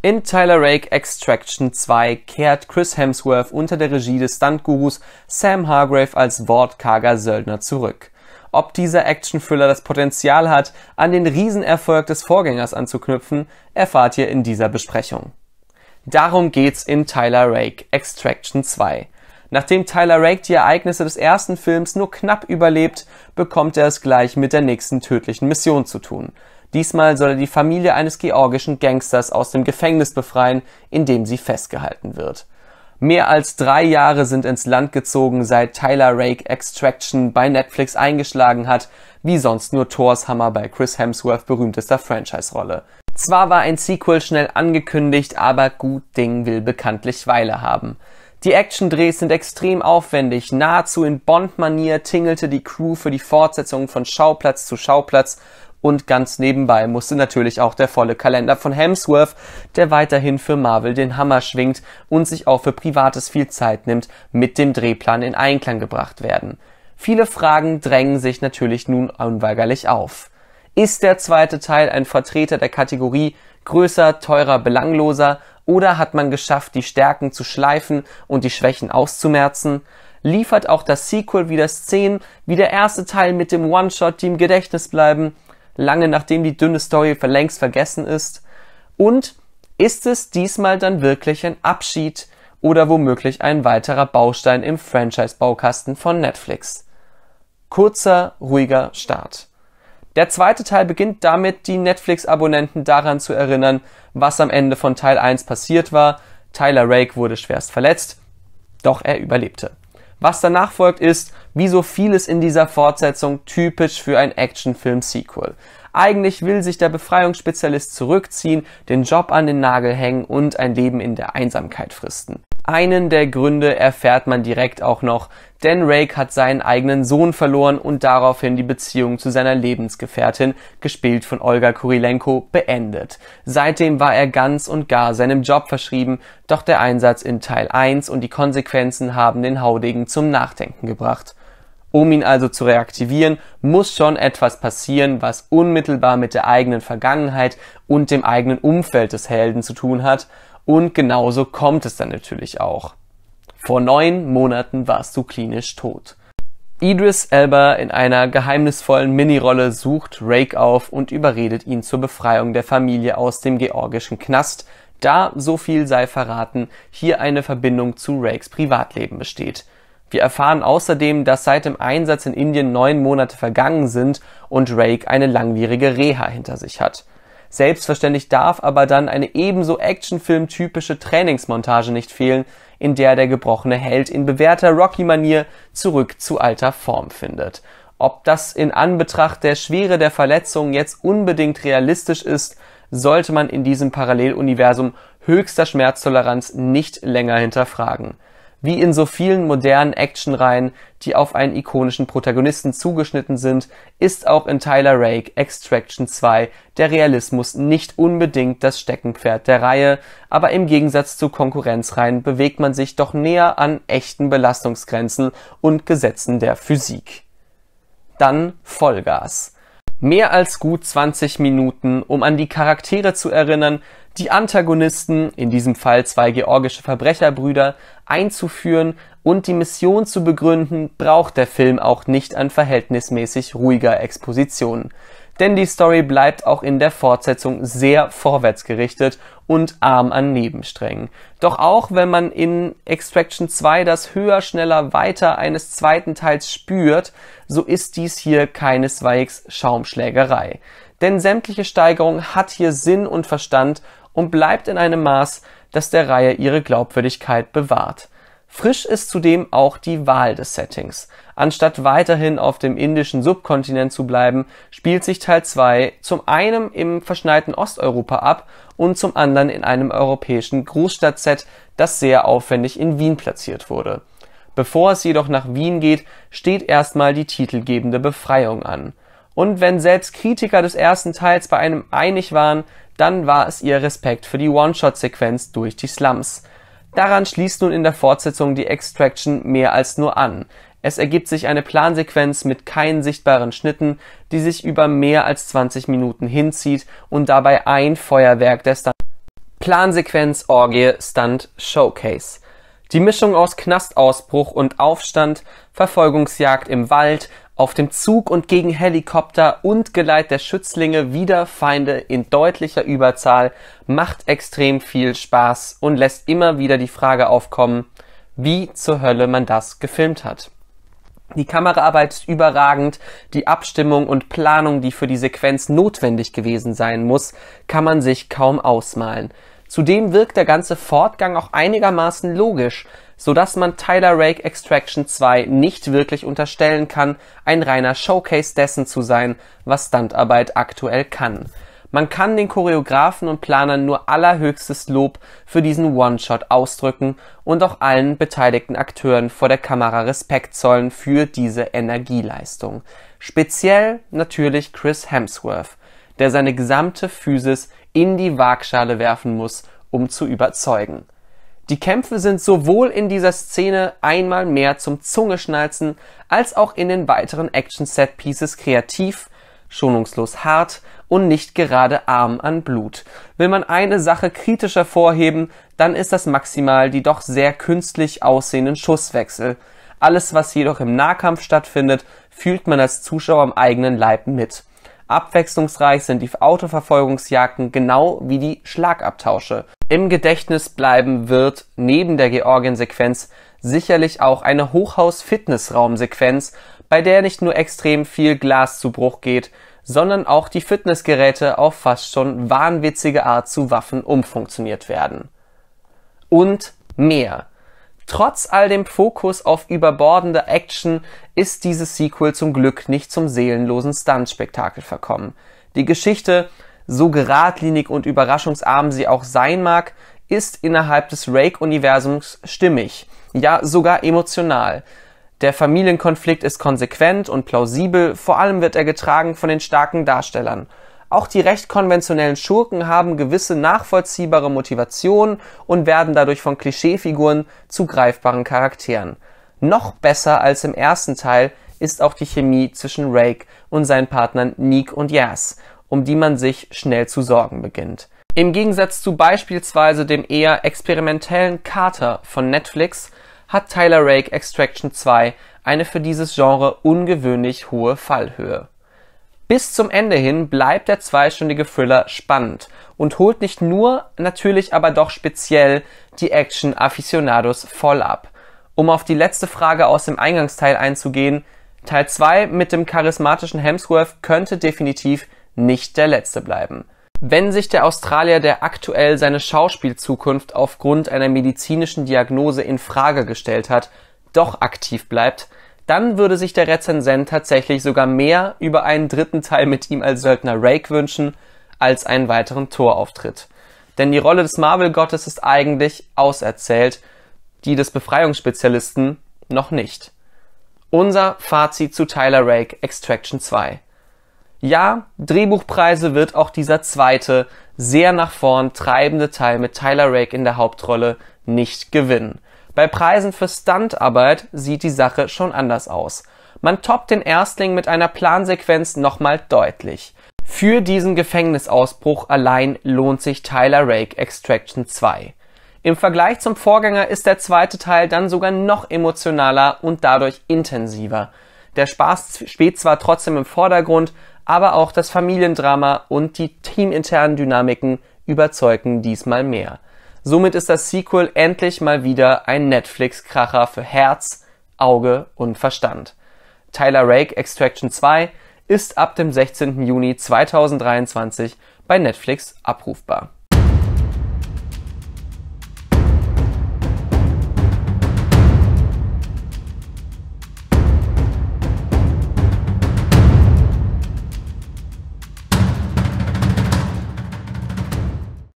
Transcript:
In Tyler Rake Extraction 2 kehrt Chris Hemsworth unter der Regie des Stuntgurus Sam Hargrave als wortkarger Söldner zurück. Ob dieser Action-Thriller das Potenzial hat, an den Riesenerfolg des Vorgängers anzuknüpfen, erfahrt ihr in dieser Besprechung. Darum geht's in Tyler Rake Extraction 2. Nachdem Tyler Rake die Ereignisse des ersten Films nur knapp überlebt, bekommt er es gleich mit der nächsten tödlichen Mission zu tun. Diesmal soll er die Familie eines georgischen Gangsters aus dem Gefängnis befreien, in dem sie festgehalten wird. Mehr als drei Jahre sind ins Land gezogen, seit Tyler Rake Extraction bei Netflix eingeschlagen hat, wie sonst nur Thors Hammer bei Chris Hemsworth berühmtester Franchise-Rolle. Zwar war ein Sequel schnell angekündigt, aber gut Ding will bekanntlich Weile haben. Die Action-Drehs sind extrem aufwendig, nahezu in Bond-Manier tingelte die Crew für die Fortsetzung von Schauplatz zu Schauplatz und ganz nebenbei musste natürlich auch der volle Kalender von Hemsworth, der weiterhin für Marvel den Hammer schwingt und sich auch für Privates viel Zeit nimmt, mit dem Drehplan in Einklang gebracht werden. Viele Fragen drängen sich natürlich nun unweigerlich auf. Ist der zweite Teil ein Vertreter der Kategorie größer, teurer, belangloser oder hat man geschafft, die Stärken zu schleifen und die Schwächen auszumerzen? Liefert auch das Sequel wieder Szenen, wie der erste Teil mit dem One-Shot, die im Gedächtnis bleiben? lange nachdem die dünne Story längst vergessen ist? Und ist es diesmal dann wirklich ein Abschied oder womöglich ein weiterer Baustein im Franchise-Baukasten von Netflix? Kurzer, ruhiger Start. Der zweite Teil beginnt damit, die Netflix-Abonnenten daran zu erinnern, was am Ende von Teil 1 passiert war. Tyler Rake wurde schwerst verletzt, doch er überlebte. Was danach folgt ist, wie so vieles in dieser Fortsetzung, typisch für ein Actionfilm-Sequel. Eigentlich will sich der Befreiungsspezialist zurückziehen, den Job an den Nagel hängen und ein Leben in der Einsamkeit fristen. Einen der Gründe erfährt man direkt auch noch, denn Rake hat seinen eigenen Sohn verloren und daraufhin die Beziehung zu seiner Lebensgefährtin, gespielt von Olga Kurilenko, beendet. Seitdem war er ganz und gar seinem Job verschrieben, doch der Einsatz in Teil 1 und die Konsequenzen haben den Haudegen zum Nachdenken gebracht. Um ihn also zu reaktivieren, muss schon etwas passieren, was unmittelbar mit der eigenen Vergangenheit und dem eigenen Umfeld des Helden zu tun hat, und genauso kommt es dann natürlich auch. Vor neun Monaten warst du klinisch tot. Idris Elba in einer geheimnisvollen Minirolle sucht Rake auf und überredet ihn zur Befreiung der Familie aus dem georgischen Knast, da so viel sei verraten, hier eine Verbindung zu Rakes Privatleben besteht. Wir erfahren außerdem, dass seit dem Einsatz in Indien neun Monate vergangen sind und Rake eine langwierige Reha hinter sich hat. Selbstverständlich darf aber dann eine ebenso Actionfilm-typische Trainingsmontage nicht fehlen, in der der gebrochene Held in bewährter Rocky-Manier zurück zu alter Form findet. Ob das in Anbetracht der Schwere der Verletzung jetzt unbedingt realistisch ist, sollte man in diesem Paralleluniversum höchster Schmerztoleranz nicht länger hinterfragen. Wie in so vielen modernen Actionreihen, die auf einen ikonischen Protagonisten zugeschnitten sind, ist auch in Tyler Rake Extraction 2 der Realismus nicht unbedingt das Steckenpferd der Reihe, aber im Gegensatz zu Konkurrenzreihen bewegt man sich doch näher an echten Belastungsgrenzen und Gesetzen der Physik. Dann Vollgas. Mehr als gut 20 Minuten, um an die Charaktere zu erinnern, die Antagonisten, in diesem Fall zwei georgische Verbrecherbrüder, einzuführen und die Mission zu begründen, braucht der Film auch nicht an verhältnismäßig ruhiger Exposition. Denn die Story bleibt auch in der Fortsetzung sehr vorwärtsgerichtet und arm an Nebensträngen. Doch auch wenn man in Extraction 2 das höher, schneller, weiter eines zweiten Teils spürt, so ist dies hier keineswegs Schaumschlägerei denn sämtliche Steigerung hat hier Sinn und Verstand und bleibt in einem Maß, das der Reihe ihre Glaubwürdigkeit bewahrt. Frisch ist zudem auch die Wahl des Settings. Anstatt weiterhin auf dem indischen Subkontinent zu bleiben, spielt sich Teil 2 zum einen im verschneiten Osteuropa ab und zum anderen in einem europäischen Großstadtset, das sehr aufwendig in Wien platziert wurde. Bevor es jedoch nach Wien geht, steht erstmal die titelgebende Befreiung an. Und wenn selbst Kritiker des ersten Teils bei einem einig waren, dann war es ihr Respekt für die One-Shot-Sequenz durch die Slums. Daran schließt nun in der Fortsetzung die Extraction mehr als nur an. Es ergibt sich eine Plansequenz mit keinen sichtbaren Schnitten, die sich über mehr als 20 Minuten hinzieht und dabei ein Feuerwerk der Stunt. Plansequenz Orgie Stunt Showcase. Die Mischung aus Knastausbruch und Aufstand, Verfolgungsjagd im Wald, auf dem Zug und gegen Helikopter und Geleit der Schützlinge wieder Feinde in deutlicher Überzahl macht extrem viel Spaß und lässt immer wieder die Frage aufkommen, wie zur Hölle man das gefilmt hat. Die Kameraarbeit ist überragend, die Abstimmung und Planung, die für die Sequenz notwendig gewesen sein muss, kann man sich kaum ausmalen. Zudem wirkt der ganze Fortgang auch einigermaßen logisch, sodass man Tyler Rake Extraction 2 nicht wirklich unterstellen kann, ein reiner Showcase dessen zu sein, was Standarbeit aktuell kann. Man kann den Choreografen und Planern nur allerhöchstes Lob für diesen One-Shot ausdrücken und auch allen beteiligten Akteuren vor der Kamera Respekt zollen für diese Energieleistung. Speziell natürlich Chris Hemsworth, der seine gesamte Physis in die Waagschale werfen muss, um zu überzeugen. Die Kämpfe sind sowohl in dieser Szene einmal mehr zum Zungeschnalzen als auch in den weiteren Action-Set-Pieces kreativ, schonungslos hart und nicht gerade arm an Blut. Will man eine Sache kritisch hervorheben, dann ist das maximal die doch sehr künstlich aussehenden Schusswechsel. Alles, was jedoch im Nahkampf stattfindet, fühlt man als Zuschauer am eigenen Leib mit. Abwechslungsreich sind die Autoverfolgungsjagden genau wie die Schlagabtausche. Im Gedächtnis bleiben wird neben der Georgien-Sequenz sicherlich auch eine Hochhaus-Fitnessraum-Sequenz, bei der nicht nur extrem viel Glas zu Bruch geht, sondern auch die Fitnessgeräte auf fast schon wahnwitzige Art zu Waffen umfunktioniert werden. Und mehr. Trotz all dem Fokus auf überbordende Action ist dieses Sequel zum Glück nicht zum seelenlosen Stuntspektakel verkommen. Die Geschichte, so geradlinig und überraschungsarm sie auch sein mag, ist innerhalb des Rake-Universums stimmig, ja sogar emotional. Der Familienkonflikt ist konsequent und plausibel, vor allem wird er getragen von den starken Darstellern. Auch die recht konventionellen Schurken haben gewisse nachvollziehbare Motivationen und werden dadurch von Klischeefiguren zu greifbaren Charakteren. Noch besser als im ersten Teil ist auch die Chemie zwischen Rake und seinen Partnern Neek und Yas, um die man sich schnell zu sorgen beginnt. Im Gegensatz zu beispielsweise dem eher experimentellen Carter von Netflix hat Tyler Rake Extraction 2 eine für dieses Genre ungewöhnlich hohe Fallhöhe. Bis zum Ende hin bleibt der zweistündige Thriller spannend und holt nicht nur, natürlich aber doch speziell die Action-Aficionados voll ab. Um auf die letzte Frage aus dem Eingangsteil einzugehen, Teil 2 mit dem charismatischen Hemsworth könnte definitiv nicht der letzte bleiben. Wenn sich der Australier, der aktuell seine Schauspielzukunft aufgrund einer medizinischen Diagnose in Frage gestellt hat, doch aktiv bleibt, dann würde sich der Rezensent tatsächlich sogar mehr über einen dritten Teil mit ihm als Söldner Rake wünschen, als einen weiteren Torauftritt. Denn die Rolle des Marvel-Gottes ist eigentlich auserzählt, die des Befreiungsspezialisten noch nicht. Unser Fazit zu Tyler Rake Extraction 2. Ja, Drehbuchpreise wird auch dieser zweite, sehr nach vorn treibende Teil mit Tyler Rake in der Hauptrolle nicht gewinnen. Bei Preisen für Stuntarbeit sieht die Sache schon anders aus. Man toppt den Erstling mit einer Plansequenz nochmal deutlich. Für diesen Gefängnisausbruch allein lohnt sich Tyler Rake Extraction 2. Im Vergleich zum Vorgänger ist der zweite Teil dann sogar noch emotionaler und dadurch intensiver. Der Spaß steht zwar trotzdem im Vordergrund, aber auch das Familiendrama und die teaminternen Dynamiken überzeugen diesmal mehr. Somit ist das Sequel endlich mal wieder ein Netflix-Kracher für Herz, Auge und Verstand. Tyler Rake Extraction 2 ist ab dem 16. Juni 2023 bei Netflix abrufbar.